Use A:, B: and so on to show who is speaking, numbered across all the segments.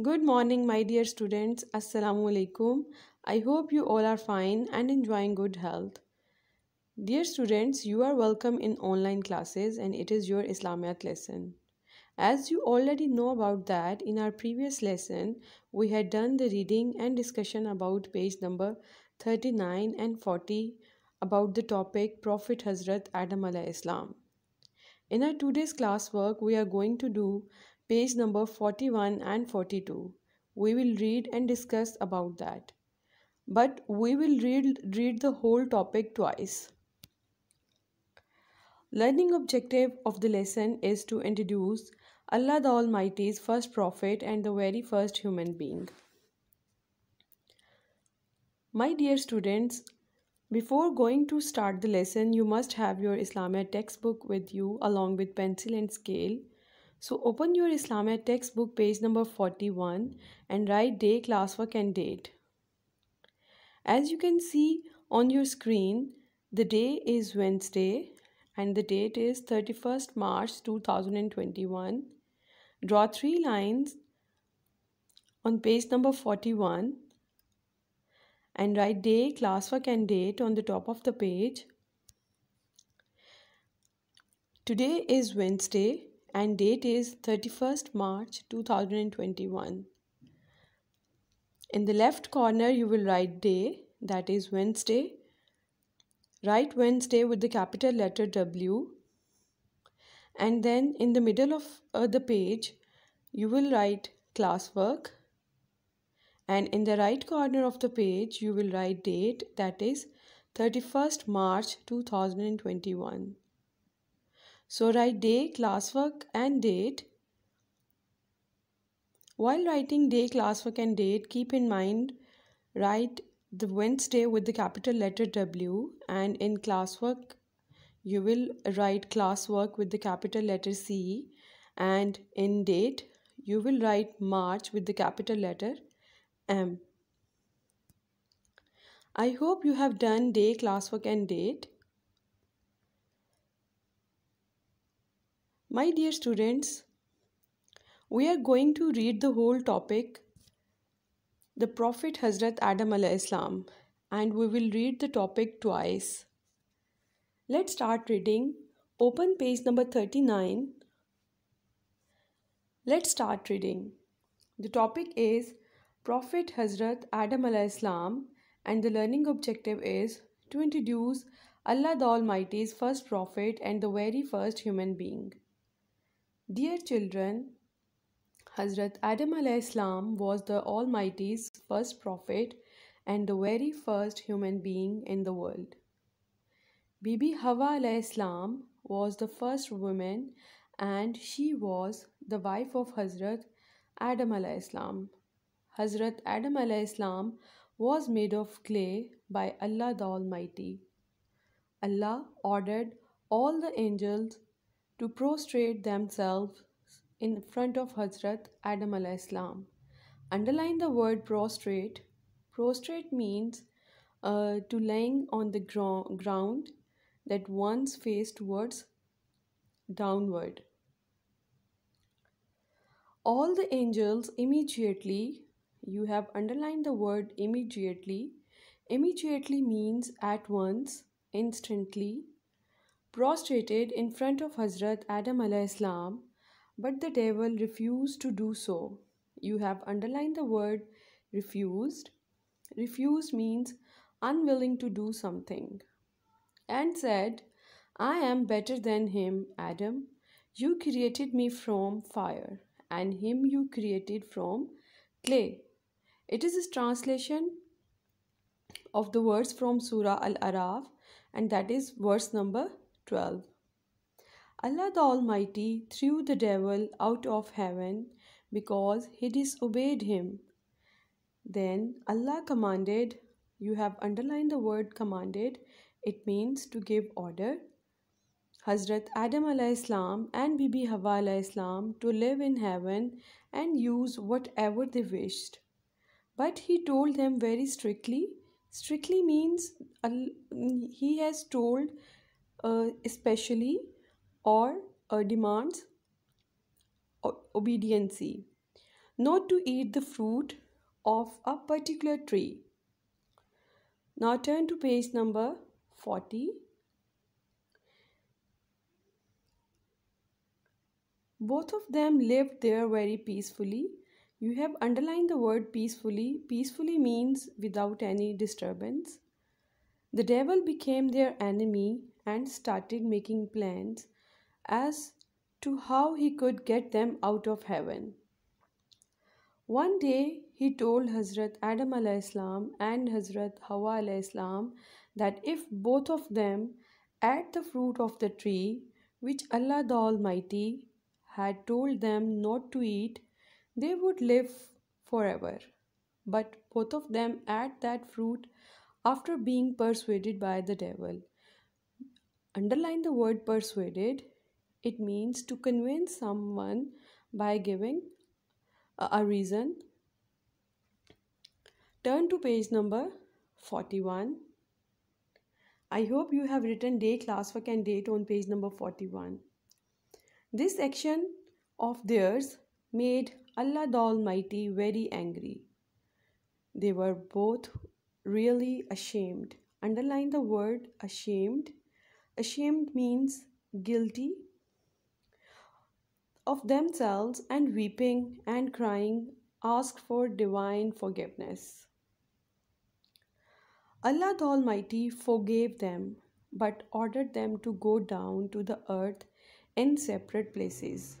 A: Good morning, my dear students. Assalamu alaikum. I hope you all are fine and enjoying good health. Dear students, you are welcome in online classes and it is your Islamiyat lesson. As you already know about that, in our previous lesson, we had done the reading and discussion about page number 39 and 40 about the topic Prophet Hazrat Adam Islam. In our today's classwork, we are going to do page number 41 and 42. We will read and discuss about that. But we will read, read the whole topic twice. Learning objective of the lesson is to introduce Allah the Almighty's first prophet and the very first human being. My dear students, before going to start the lesson, you must have your Islamic textbook with you along with pencil and scale so open your Islamic textbook page number 41 and write day, classwork, and date. As you can see on your screen, the day is Wednesday and the date is 31st March 2021. Draw three lines on page number 41 and write day, classwork, and date on the top of the page. Today is Wednesday and date is 31st March 2021. In the left corner, you will write day, that is Wednesday. Write Wednesday with the capital letter W. And then in the middle of uh, the page, you will write classwork. And in the right corner of the page, you will write date, that is 31st March 2021. So write day, classwork and date. While writing day, classwork and date, keep in mind write the Wednesday with the capital letter W and in classwork you will write classwork with the capital letter C and in date you will write March with the capital letter M. I hope you have done day classwork and date. My dear students, we are going to read the whole topic, the Prophet Hazrat Adam al Islam, and we will read the topic twice. Let's start reading. Open page number 39. Let's start reading. The topic is Prophet Hazrat Adam al Islam, and the learning objective is to introduce Allah the Almighty's first prophet and the very first human being. Dear children, Hazrat Adam Islam was the Almighty's first prophet and the very first human being in the world. Bibi Hawa Islam was the first woman and she was the wife of Hazrat Adam Islam. Hazrat Adam Islam was made of clay by Allah the Almighty. Allah ordered all the angels to prostrate themselves in front of Hazrat Adam Islam. Underline the word prostrate. Prostrate means uh, to lying on the gro ground that one's face towards downward. All the angels immediately, you have underlined the word immediately. Immediately means at once, instantly, prostrated in front of Hazrat Adam Islam, but the devil refused to do so. You have underlined the word refused. Refused means unwilling to do something. And said, I am better than him, Adam. You created me from fire, and him you created from clay. It is a translation of the words from Surah Al Araf, and that is verse number 12. Allah the Almighty threw the devil out of heaven because he disobeyed him. Then Allah commanded, you have underlined the word commanded, it means to give order. Hazrat Adam Islam and Bibi Hawa Islam to live in heaven and use whatever they wished. But he told them very strictly. Strictly means he has told especially or demands obedience not to eat the fruit of a particular tree. Now turn to page number 40. Both of them lived there very peacefully. You have underlined the word peacefully. Peacefully means without any disturbance. The devil became their enemy and started making plans as to how he could get them out of heaven. One day he told Hazrat Adam Islam and Hazrat Hawa Islam that if both of them ate the fruit of the tree which Allah the Almighty had told them not to eat, they would live forever. But both of them ate that fruit after being persuaded by the devil underline the word persuaded it means to convince someone by giving a reason turn to page number 41 i hope you have written day class work and date on page number 41 this action of theirs made allah the almighty very angry they were both really ashamed underline the word ashamed Ashamed means guilty of themselves and weeping and crying ask for divine forgiveness. Allah the Almighty forgave them but ordered them to go down to the earth in separate places.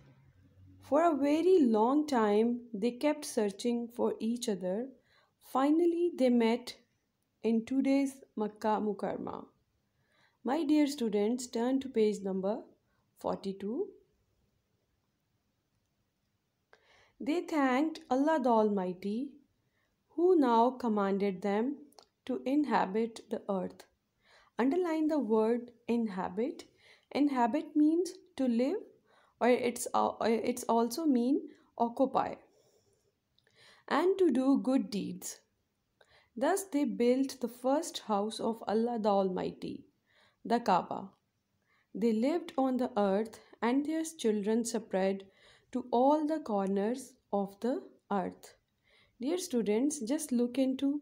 A: For a very long time, they kept searching for each other. Finally, they met in today's Makkah Mukarma. My dear students, turn to page number 42. They thanked Allah the Almighty, who now commanded them to inhabit the earth. Underline the word inhabit. Inhabit means to live or it's, uh, it's also mean occupy and to do good deeds. Thus they built the first house of Allah the Almighty the Kaaba. They lived on the earth and their children spread to all the corners of the earth. Dear students, just look into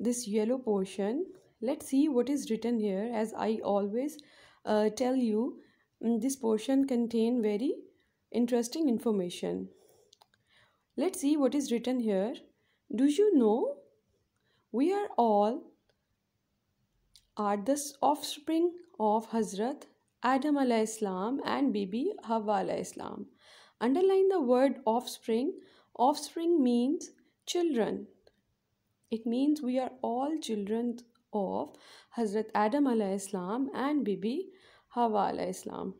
A: this yellow portion. Let's see what is written here. As I always uh, tell you, mm, this portion contain very interesting information. Let's see what is written here. Do you know? We are all are the offspring of Hazrat Adam Islam and Bibi Hawa Islam. Underline the word offspring. Offspring means children. It means we are all children of Hazrat Adam Islam and Bibi Hawa Islam.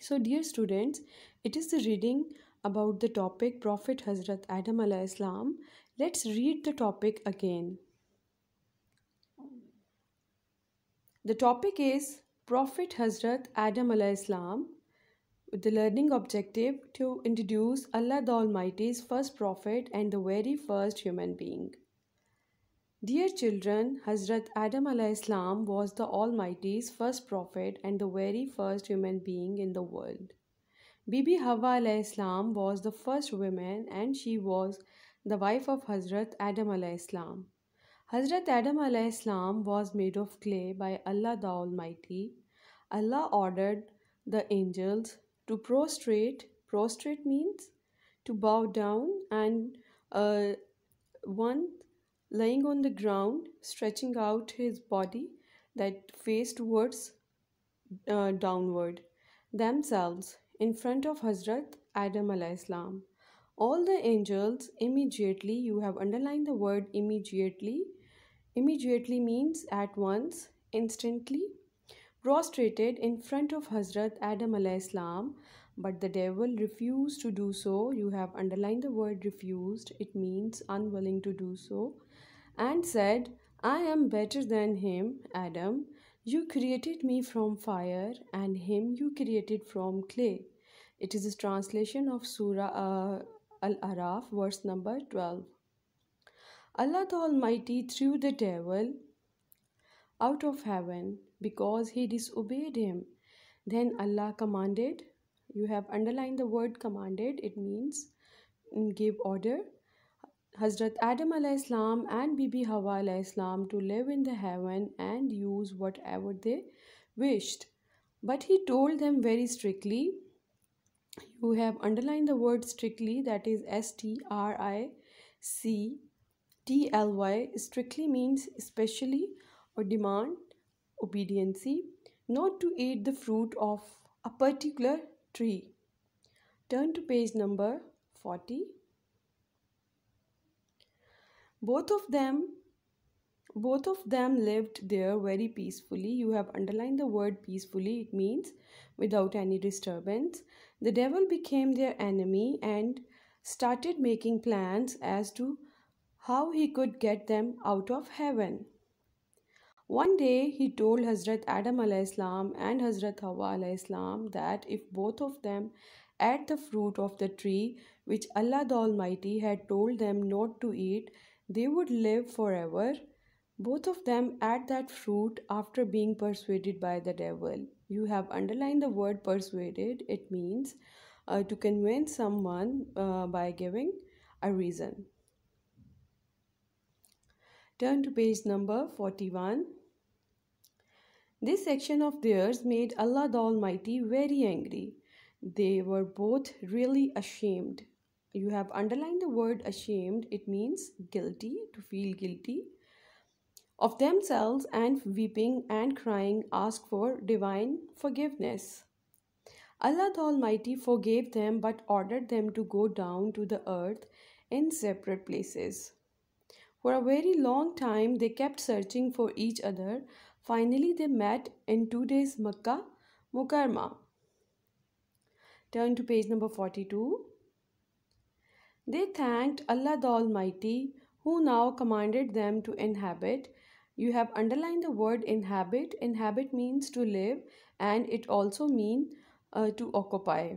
A: So dear students, it is the reading about the topic Prophet Hazrat Adam Islam. Let's read the topic again. The topic is Prophet Hazrat Adam al Islam with the learning objective to introduce Allah the Almighty's first prophet and the very first human being. Dear children, Hazrat Adam al Islam was the Almighty's first prophet and the very first human being in the world. Bibi Hawa al Islam was the first woman and she was the wife of Hazrat Adam al Islam. Hazrat Adam Islam was made of clay by Allah the Almighty. Allah ordered the angels to prostrate. Prostrate means to bow down and uh, one lying on the ground, stretching out his body that face towards uh, downward themselves in front of Hazrat Adam Islam. All the angels immediately, you have underlined the word immediately Immediately means at once, instantly. Prostrated in front of Hazrat Adam Islam, but the devil refused to do so. You have underlined the word refused, it means unwilling to do so. And said, I am better than him, Adam. You created me from fire, and him you created from clay. It is a translation of Surah uh, Al Araf, verse number 12. Allah the Almighty threw the devil out of heaven because he disobeyed him. Then Allah commanded, you have underlined the word commanded, it means mm, give order. Hazrat Adam Islam and Bibi Hawa Islam to live in the heaven and use whatever they wished. But he told them very strictly, you have underlined the word strictly, that is S-T-R-I-C DLY strictly means especially or demand obediency not to eat the fruit of a particular tree. Turn to page number 40. Both of them both of them lived there very peacefully. You have underlined the word peacefully. It means without any disturbance. The devil became their enemy and started making plans as to how he could get them out of heaven. One day he told Hazrat Adam al-islam and Hazrat Hawa al-islam that if both of them ate the fruit of the tree which Allah the Almighty had told them not to eat, they would live forever. Both of them ate that fruit after being persuaded by the devil. You have underlined the word persuaded. It means uh, to convince someone uh, by giving a reason. Turn to page number 41. This action of theirs made Allah the Almighty very angry. They were both really ashamed. You have underlined the word ashamed. It means guilty, to feel guilty. Of themselves and weeping and crying, ask for divine forgiveness. Allah the Almighty forgave them but ordered them to go down to the earth in separate places. For a very long time, they kept searching for each other. Finally, they met in two days Makkah, Mukarma. Turn to page number 42. They thanked Allah the Almighty, who now commanded them to inhabit. You have underlined the word inhabit. Inhabit means to live and it also means uh, to occupy.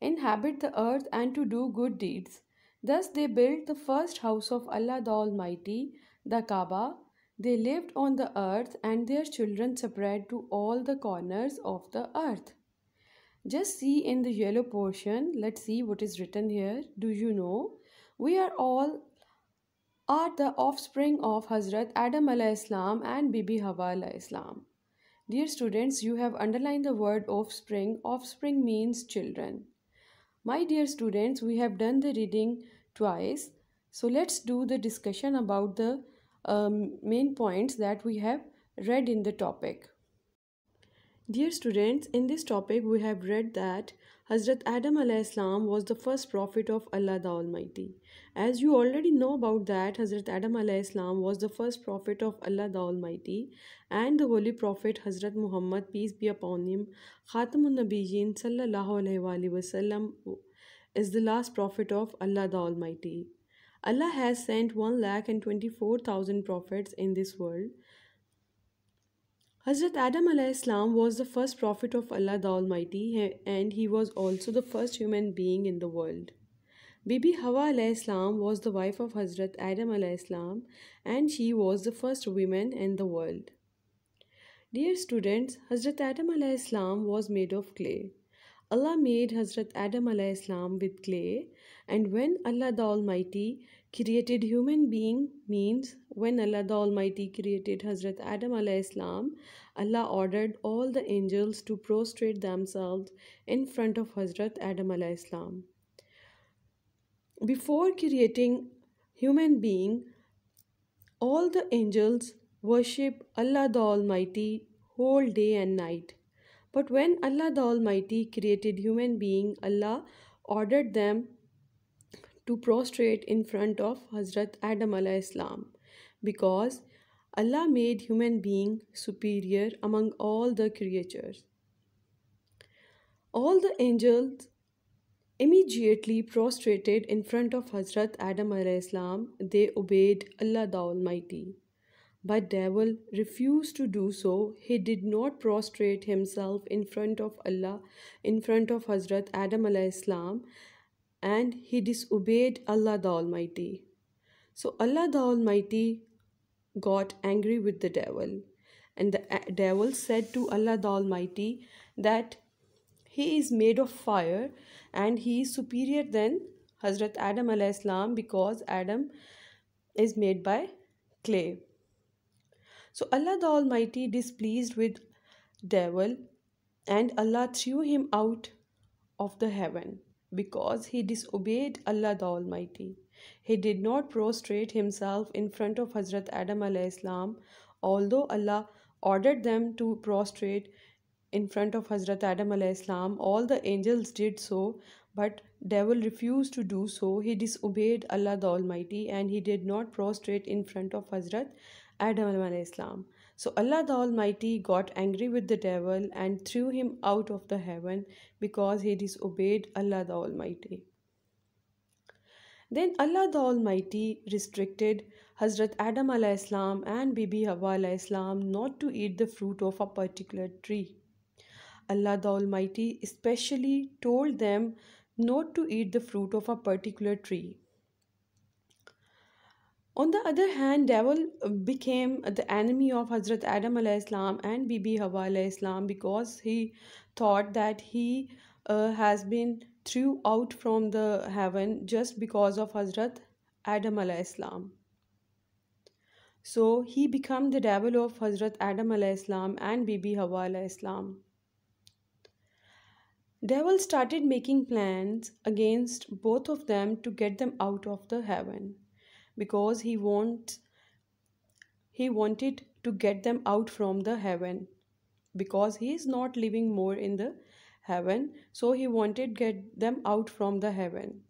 A: Inhabit the earth and to do good deeds. Thus they built the first house of Allah the Almighty, the Kaaba. They lived on the earth and their children spread to all the corners of the earth. Just see in the yellow portion, let's see what is written here. Do you know? We are all are the offspring of Hazrat Adam Islam and Bibi Hawa Islam. Dear students, you have underlined the word offspring. Offspring means children. My dear students, we have done the reading twice. So let's do the discussion about the um, main points that we have read in the topic. Dear students, in this topic we have read that Hazrat Adam alaihissalam was the first prophet of Allah the Almighty. As you already know about that, Hazrat Adam alaihissalam was the first prophet of Allah the Almighty and the holy prophet Hazrat Muhammad, peace be upon him, Khatamun Nabiyyin sallallahu alayhi sallam, is the last prophet of Allah the Almighty. Allah has sent 1,24,000 prophets in this world Hazrat Adam Islam was the first prophet of Allah the Almighty and he was also the first human being in the world. Bibi Hawa Islam was the wife of Hazrat Adam Islam and she was the first woman in the world. Dear students, Hazrat Adam Islam was made of clay. Allah made Hazrat Adam Islam with clay and when Allah the Almighty Created human being means when Allah the Almighty created Hazrat Adam alayhi salam, Allah ordered all the angels to prostrate themselves in front of Hazrat Adam alayhi salam. Before creating human being, all the angels worship Allah the Almighty whole day and night. But when Allah the Almighty created human being, Allah ordered them to prostrate in front of Hazrat Adam Islam because Allah made human being superior among all the creatures. All the angels immediately prostrated in front of Hazrat Adam Islam. They obeyed Allah the Almighty. But devil refused to do so. He did not prostrate himself in front of Allah, in front of Hazrat Adam Islam, and he disobeyed Allah the Almighty. So Allah the Almighty got angry with the devil and the uh, devil said to Allah the Almighty that he is made of fire and he is superior than Hazrat Adam Islam because Adam is made by clay. So Allah the Almighty displeased with devil and Allah threw him out of the heaven because he disobeyed Allah the Almighty. He did not prostrate himself in front of Hazrat Adam Islam, although Allah ordered them to prostrate in front of Hazrat Adam Islam. All the angels did so, but devil refused to do so, he disobeyed Allah the Almighty and he did not prostrate in front of Hazrat Adam Islam. So Allah the Almighty got angry with the devil and threw him out of the heaven because he disobeyed Allah the Almighty. Then Allah the Almighty restricted Hazrat Adam Islam and Bibi Hawa Islam not to eat the fruit of a particular tree. Allah the Almighty especially told them not to eat the fruit of a particular tree. On the other hand, devil uh, became the enemy of Hazrat Adam Islam and Bibi Hawa Islam because he thought that he uh, has been threw out from the heaven just because of Hazrat Adam Islam. So he became the devil of Hazrat Adam Islam and Bibi Hawa Islam. Devil started making plans against both of them to get them out of the heaven because he wants he wanted to get them out from the heaven because he is not living more in the heaven so he wanted get them out from the heaven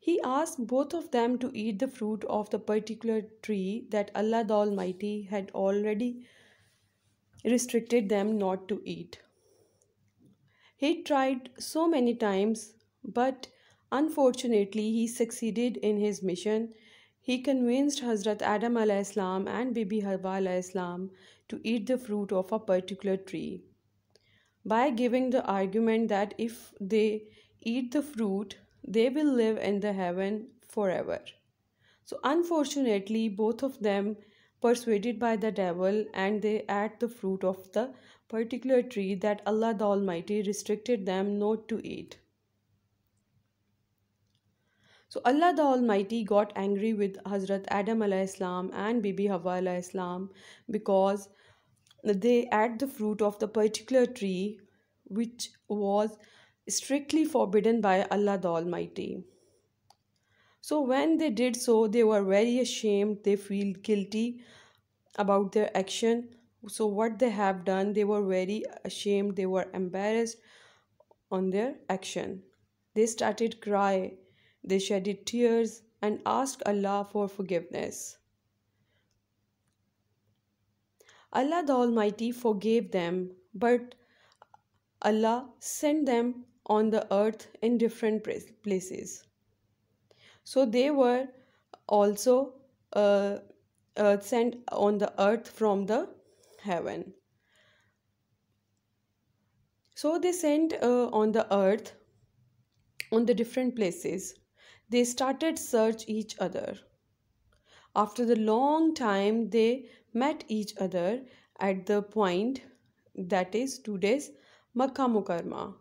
A: he asked both of them to eat the fruit of the particular tree that Allah the Almighty had already restricted them not to eat he tried so many times, but unfortunately, he succeeded in his mission. He convinced Hazrat Adam Islam and Bibi Hawa Islam to eat the fruit of a particular tree by giving the argument that if they eat the fruit, they will live in the heaven forever. So, unfortunately, both of them persuaded by the devil and they ate the fruit of the particular tree that Allah the Almighty restricted them not to eat. So Allah the Almighty got angry with Hazrat Adam Islam and Bibi Hawa Islam because they ate the fruit of the particular tree which was strictly forbidden by Allah the Almighty. So when they did so, they were very ashamed. They feel guilty about their action so what they have done they were very ashamed they were embarrassed on their action they started cry they shedded tears and asked allah for forgiveness allah the almighty forgave them but allah sent them on the earth in different places so they were also uh, uh, sent on the earth from the heaven. So they sent uh, on the earth, on the different places. They started search each other. After the long time, they met each other at the point that is today's Makkah Mukarma.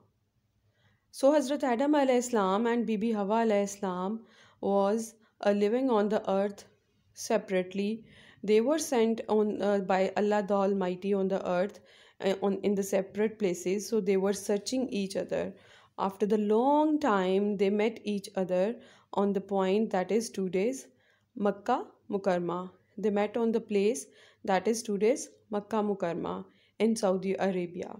A: So Hazrat Adam Islam and Bibi Hawa Islam was uh, living on the earth separately they were sent on uh, by Allah the Almighty on the earth uh, on in the separate places so they were searching each other. After the long time they met each other on the point that is is two days, Makkah Mukarma. They met on the place that is today's Makkah Mukarma in Saudi Arabia.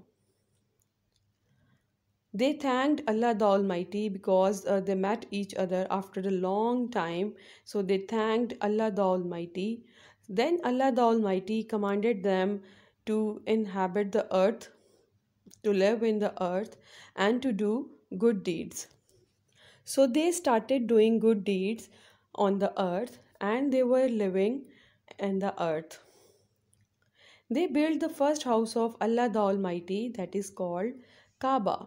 A: They thanked Allah the Almighty because uh, they met each other after a long time. So they thanked Allah the Almighty then Allah the Almighty commanded them to inhabit the earth, to live in the earth, and to do good deeds. So they started doing good deeds on the earth and they were living in the earth. They built the first house of Allah the Almighty that is called Kaaba.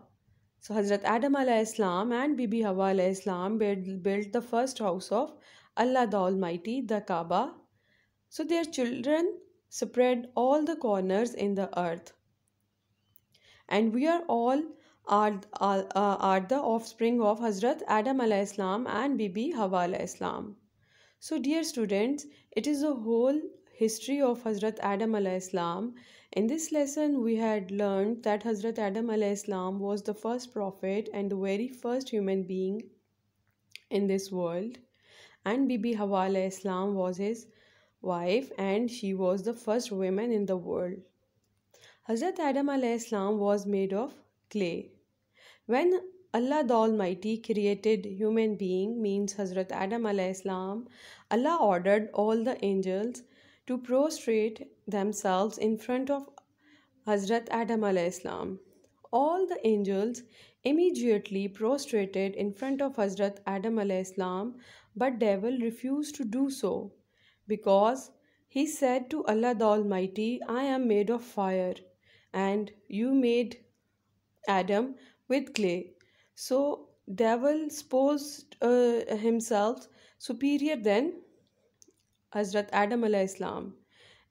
A: So Hazrat Adam Islam and Bibi Hawa Islam built the first house of Allah the Almighty, the Kaaba, so their children spread all the corners in the earth. And we are all are, are, uh, are the offspring of Hazrat Adam Islam and Bibi Hawa Islam. So dear students, it is a whole history of Hazrat Adam Islam. In this lesson, we had learned that Hazrat Adam Islam was the first prophet and the very first human being in this world. And Bibi Hawa Islam was his wife and she was the first woman in the world. Hazrat Adam Islam was made of clay. When Allah the Almighty created human being means Hazrat Adam Islam, Allah ordered all the angels to prostrate themselves in front of Hazrat Adam Islam. All the angels immediately prostrated in front of Hazrat Adam Islam, but devil refused to do so because he said to Allah the Almighty, I am made of fire, and you made Adam with clay. So devil supposed uh, himself superior than Hazrat Adam Allah Islam.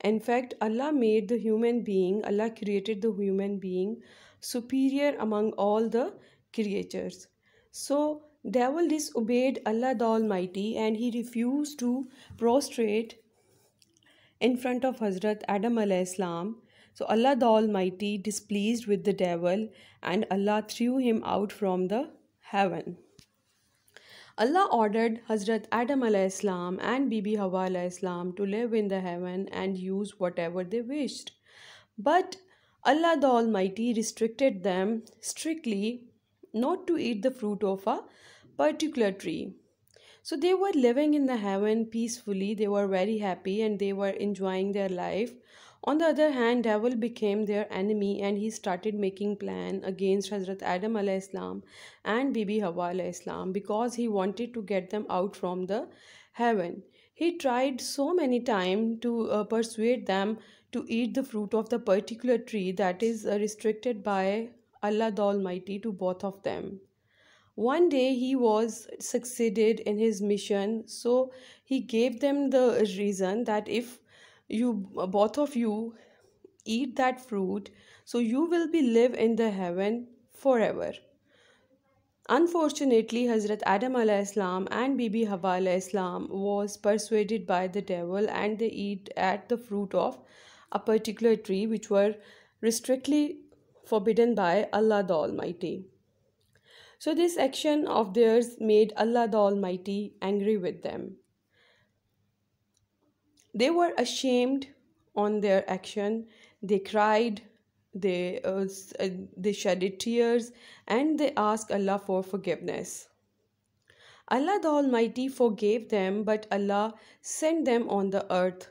A: In fact, Allah made the human being, Allah created the human being superior among all the creatures. So Devil disobeyed Allah the Almighty and he refused to prostrate in front of Hazrat Adam Islam. So Allah the Almighty displeased with the devil and Allah threw him out from the heaven. Allah ordered Hazrat Adam Islam and Bibi Hawa Islam to live in the heaven and use whatever they wished. But Allah the Almighty restricted them strictly not to eat the fruit of a particular tree. So they were living in the heaven peacefully, they were very happy and they were enjoying their life. On the other hand, devil became their enemy and he started making plan against Hazrat Adam Islam and Bibi Hawa Islam because he wanted to get them out from the heaven. He tried so many times to uh, persuade them to eat the fruit of the particular tree that is uh, restricted by Allah the Almighty to both of them. One day he was succeeded in his mission, so he gave them the reason that if you both of you eat that fruit, so you will be live in the heaven forever. Unfortunately, Hazrat Adam Islam and Bibi Hawa Islam was persuaded by the devil and they eat at the fruit of a particular tree which were strictly forbidden by Allah the Almighty. So this action of theirs made Allah the Almighty angry with them. They were ashamed on their action. They cried, they, uh, uh they shedded tears, and they asked Allah for forgiveness. Allah the Almighty forgave them, but Allah sent them on the earth.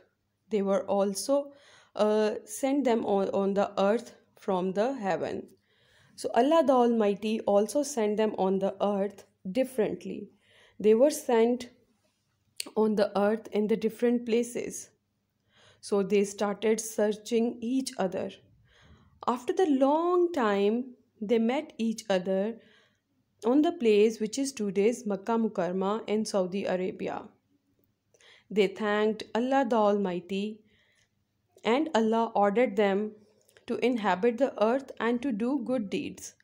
A: They were also uh, sent them on, on the earth from the heaven. So Allah the Almighty also sent them on the earth differently. They were sent on the earth in the different places. So they started searching each other. After the long time, they met each other on the place which is today's Makkah Mukarma in Saudi Arabia. They thanked Allah the Almighty and Allah ordered them to inhabit the earth and to do good deeds.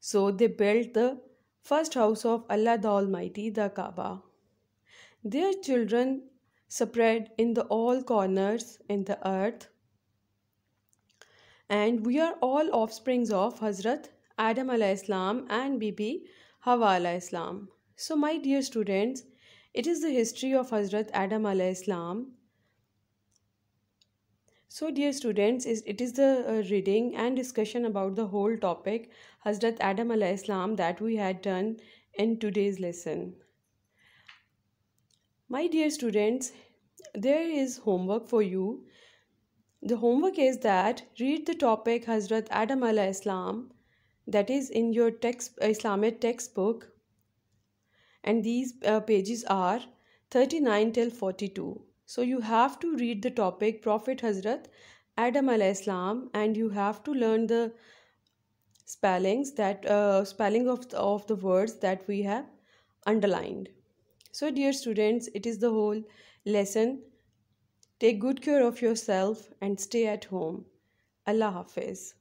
A: So they built the first house of Allah the Almighty, the Kaaba. Their children spread in the all corners in the earth. And we are all offsprings of Hazrat Adam Islam and Bibi Hawa Islam. So my dear students, it is the history of Hazrat Adam Islam so, dear students, it is the uh, reading and discussion about the whole topic Hazrat Adam al Islam that we had done in today's lesson. My dear students, there is homework for you. The homework is that read the topic Hazrat Adam al Islam that is in your text Islamic textbook and these uh, pages are 39 till 42. So you have to read the topic Prophet Hazrat Adam Al salam and you have to learn the spellings that uh, spelling of the, of the words that we have underlined. So dear students, it is the whole lesson. Take good care of yourself and stay at home. Allah Hafiz.